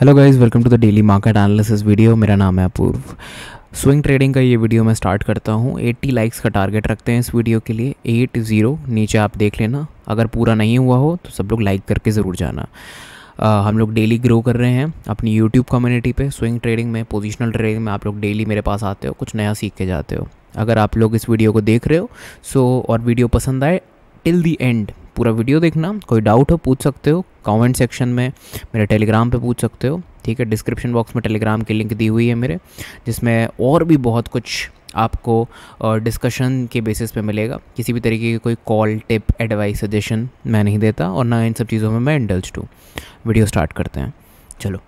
hello guys welcome to the daily market analysis video मेरा नाम है अपूर्व स्विंग ट्रेडिंग का ये वीडियो मैं स्टार्ट करता हूँ 80 लाइक्स का टारगेट रखते हैं इस वीडियो के लिए एट ज़ीरो नीचे आप देख लेना अगर पूरा नहीं हुआ हो तो सब लोग लाइक करके ज़रूर जाना आ, हम लोग डेली ग्रो कर रहे हैं अपनी यूट्यूब कम्युनिटी पे स्विंग ट्रेडिंग में पोजिशनल ट्रेडिंग में आप लोग डेली मेरे पास आते हो कुछ नया सीख के जाते हो अगर आप लोग इस वीडियो को देख रहे हो सो और वीडियो पसंद आए टिल दी एंड पूरा वीडियो देखना कोई डाउट हो पूछ सकते हो कमेंट सेक्शन में मेरे टेलीग्राम पे पूछ सकते हो ठीक है डिस्क्रिप्शन बॉक्स में टेलीग्राम की लिंक दी हुई है मेरे जिसमें और भी बहुत कुछ आपको डिस्कशन के बेसिस पे मिलेगा किसी भी तरीके की कोई कॉल टिप एडवाइस सजेशन मैं नहीं देता और ना इन सब चीज़ों में मैं इंडल्ज टू वीडियो स्टार्ट करते हैं चलो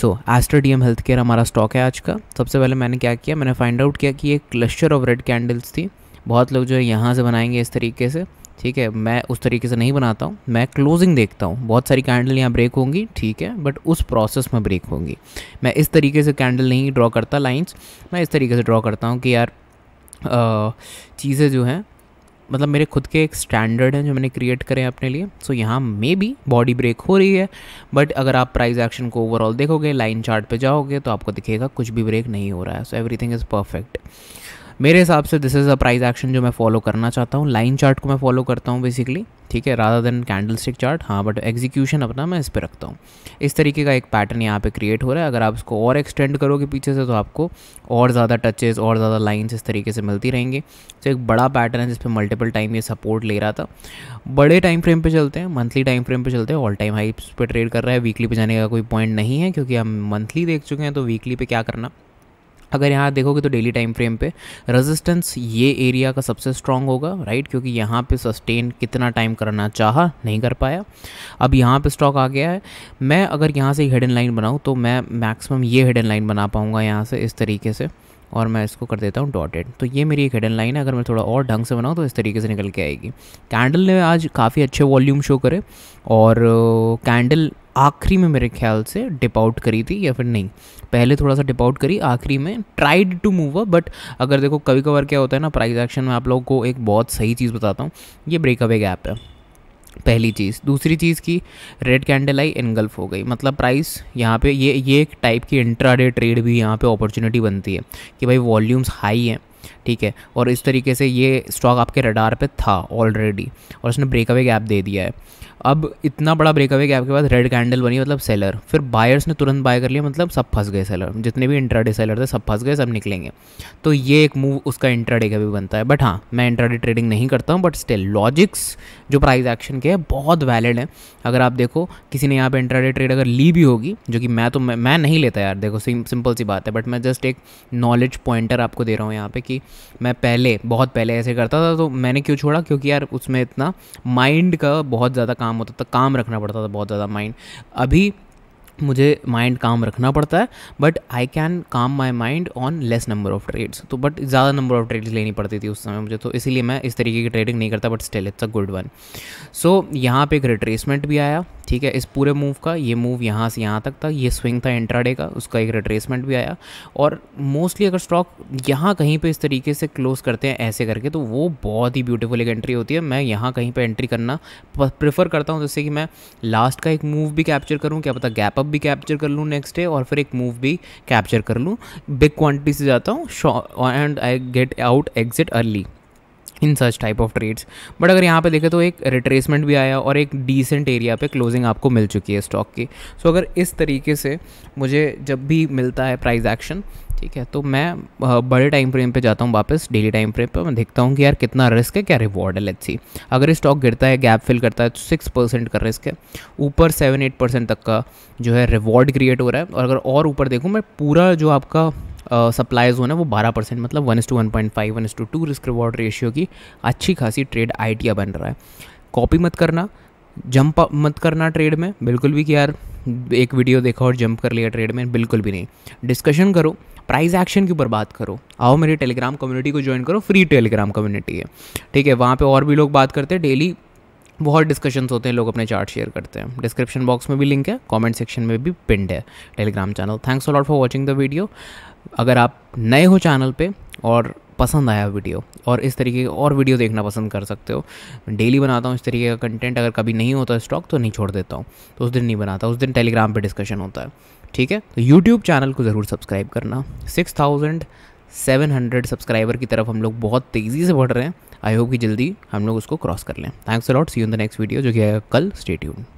so Aster D M health care हमारा स्टॉक है आज का सबसे पहले मैंने क्या किया मैंने फाइंड आउट किया कि एक क्लस्टर ऑफ रेड कैंडल्स थी बहुत लोग जो है यहाँ से बनाएंगे इस तरीके से ठीक है मैं उस तरीके से नहीं बनाता हूँ मैं क्लोजिंग देखता हूँ बहुत सारी कैंडल यहाँ ब्रेक होंगी ठीक है बट उस प्रोसेस में ब्रेक होंगी मैं इस तरीके से कैंडल नहीं ड्रॉ करता लाइंस मैं इस तरीके से ड्रॉ करता हूँ कि यार चीज़ें जो हैं मतलब मेरे खुद के एक स्टैंडर्ड हैं जो मैंने क्रिएट करे हैं अपने लिए सो so, यहाँ मे बी बॉडी ब्रेक हो रही है बट अगर आप प्राइस एक्शन को ओवरऑल देखोगे लाइन चार्ट पे जाओगे तो आपको दिखेगा कुछ भी ब्रेक नहीं हो रहा है सो एवरीथिंग इज़ परफेक्ट मेरे हिसाब से this is a price action जो मैं फॉलो करना चाहता हूँ लाइन चार्ट को मैं फॉलो करता हूँ बेसिकली ठीक है rather than candle stick chart हाँ बट एग्जीक्यूशन अपना मैं इस पर रखता हूँ इस तरीके का एक पैटर्न यहाँ पे क्रिएट हो रहा है अगर आप इसको और एक्सटेंड करोगे पीछे से तो आपको और ज़्यादा टचेस और ज़्यादा लाइन्स इस तरीके से मिलती रहेंगी तो एक बड़ा पैटर्न है जिस पर मल्टीपल टाइम ये सपोर्ट ले रहा था बड़े टाइम फ्रेम पर चलते हैं मंथली टाइम फ्रेम पर चलते हैं ऑल टाइम हाइप्स पर ट्रेड कर रहा है वीकली पर जाने का कोई पॉइंट नहीं है क्योंकि हम मंथली देख चुके हैं तो वीकली पर क्या करना अगर यहाँ देखोगे तो डेली टाइम फ्रेम पे रेजिस्टेंस ये एरिया का सबसे स्ट्रॉन्ग होगा राइट क्योंकि यहाँ पे सस्टेन कितना टाइम करना चाहा नहीं कर पाया अब यहाँ पे स्टॉक आ गया है मैं अगर यहाँ से हेड एंड लाइन बनाऊँ तो मैं मैक्सिमम ये हेड एंड लाइन बना पाऊँगा यहाँ से इस तरीके से और मैं इसको कर देता हूँ डॉटेड तो ये मेरी एक हेडन लाइन है अगर मैं थोड़ा और ढंग से बनाऊँ तो इस तरीके से निकल के आएगी कैंडल ने आज काफ़ी अच्छे वॉल्यूम शो करे और कैंडल आखिरी में मेरे ख्याल से डिप आउट करी थी या फिर नहीं पहले थोड़ा सा डिप आउट करी आखिरी में tried to move up but अगर देखो कभी कभार क्या होता है ना प्राइस एक्शन में आप लोगों को एक बहुत सही चीज़ बताता हूँ ये ब्रेकअवे गैप है पहली चीज़ दूसरी चीज़ की रेड कैंडल आई एनगल्फ हो गई मतलब प्राइस यहाँ पे ये ये एक टाइप की इंट्राडे ट्रेड भी यहाँ पे अपॉर्चुनिटी बनती है कि भाई वॉल्यूम्स हाई हैं ठीक है और इस तरीके से ये स्टॉक आपके रडार पे था ऑलरेडी और उसने ब्रेकअवे गैप दे दिया है अब इतना बड़ा ब्रेकअवे गैप के बाद रेड कैंडल बनी मतलब सेलर फिर बायर्स ने तुरंत बाय कर लिया मतलब सब फंस गए सेलर जितने भी इंट्राडे सेलर थे सब फंस गए सब निकलेंगे तो ये एक मूव उसका इंट्राडे का भी बनता है बट हाँ मैं इंट्राडे ट्रेडिंग नहीं करता हूँ बट स्टिल लॉजिक्स जो प्राइस एक्शन के हैं बहुत वैलिड हैं अगर आप देखो किसी ने यहाँ पर इंट्राडे ट्रेड अगर ली भी होगी जो कि मैं तो मैं, मैं नहीं लेता यार देखो सिंपल सी बात है बट मैं जस्ट एक नॉलेज पॉइंटर आपको दे रहा हूँ यहाँ पर कि मैं पहले बहुत पहले ऐसे करता था तो मैंने क्यों छोड़ा क्योंकि यार उसमें इतना माइंड का बहुत ज़्यादा काम होता था काम रखना पड़ता था बहुत ज़्यादा माइंड अभी मुझे माइंड काम रखना पड़ता है but I can calm my mind on less number of trades तो बट ज़्यादा नंबर ऑफ ट्रेड्स लेनी पड़ती थी उस समय मुझे तो इसीलिए मैं इस तरीके की ट्रेडिंग नहीं करता but still it's a good one so यहाँ पे एक रिट्रेसमेंट भी आया ठीक है इस पूरे मूव का ये मूव यहाँ से यहाँ तक था ये स्विंग था इंट्राडे का उसका एक रिट्रेसमेंट भी आया और मोस्टली अगर स्टॉक यहाँ कहीं पे इस तरीके से क्लोज करते हैं ऐसे करके तो वो बहुत ही ब्यूटीफुल एक एंट्री होती है मैं यहाँ कहीं पे एंट्री करना प्रेफर करता हूँ जैसे कि मैं लास्ट का एक मूव भी कैप्चर करूँ क्या पता गैप अप भी कैप्चर कर लूँ नेक्स्ट डे और फिर एक मूव भी कैप्चर कर लूँ बिग क्वान्टिटी से जाता हूँ and I get out exit early in such type of trades but अगर यहाँ पे देखें तो एक रिट्रेसमेंट भी आया और एक डिसेंट एरिया पे क्लोजिंग आपको मिल चुकी है स्टॉक की सो so, अगर इस तरीके से मुझे जब भी मिलता है प्राइस एक्शन ठीक है तो मैं बड़े टाइम फ्रेम पे जाता हूँ वापस डेली टाइम फ्रेम पे मैं देखता हूँ कि यार कितना रिस्क है क्या रिवॉर्ड है लेट्स सी अगर स्टॉक गिरता है गैप फिल करता है तो सिक्स परसेंट का रिस्क है ऊपर सेवन एट परसेंट तक का जो है रिवॉर्ड क्रिएट हो रहा है और अगर और ऊपर देखूँ मैं पूरा जो आपका सप्लाइज ना वो बारह परसेंट मतलब one is two one point five one is two two risk reward ratio की अच्छी खासी ट्रेड आइडिया बन रहा है कॉपी मत करना जंप मत करना ट्रेड में बिल्कुल भी कि यार एक वीडियो देखा और जंप कर लिया ट्रेड में बिल्कुल भी नहीं डिस्कशन करो प्राइस एक्शन के ऊपर बात करो आओ मेरे टेलीग्राम कम्युनिटी को ज्वाइन करो फ्री टेलीग्राम कम्युनिटी है ठीक है वहाँ पे और भी लोग बात करते हैं डेली बहुत डिस्कशंस होते हैं लोग अपने चार्ट शेयर करते हैं डिस्क्रिप्शन बॉक्स में भी लिंक है कमेंट सेक्शन में भी पिंड है Telegram channel thanks lot for watching the video अगर आप नए हो चैनल पे और पसंद आया वीडियो और इस तरीके का और वीडियो देखना पसंद कर सकते हो डेली बनाता हूँ इस तरीके का कंटेंट अगर कभी नहीं होता स्टॉक तो नहीं छोड़ देता हूँ तो उस दिन नहीं बनाता उस दिन टेलीग्राम पर डिस्कशन होता है ठीक है तो यूट्यूब चैनल को ज़रूर सब्सक्राइब करना सिक्स थाउजेंड 700 सब्सक्राइबर की तरफ हम लोग बहुत तेज़ी से बढ़ रहे हैं आई होप कि जल्दी हम लोग उसको क्रॉस कर लें thanks a lot see in the next video जो कि है कल स्टेट्यून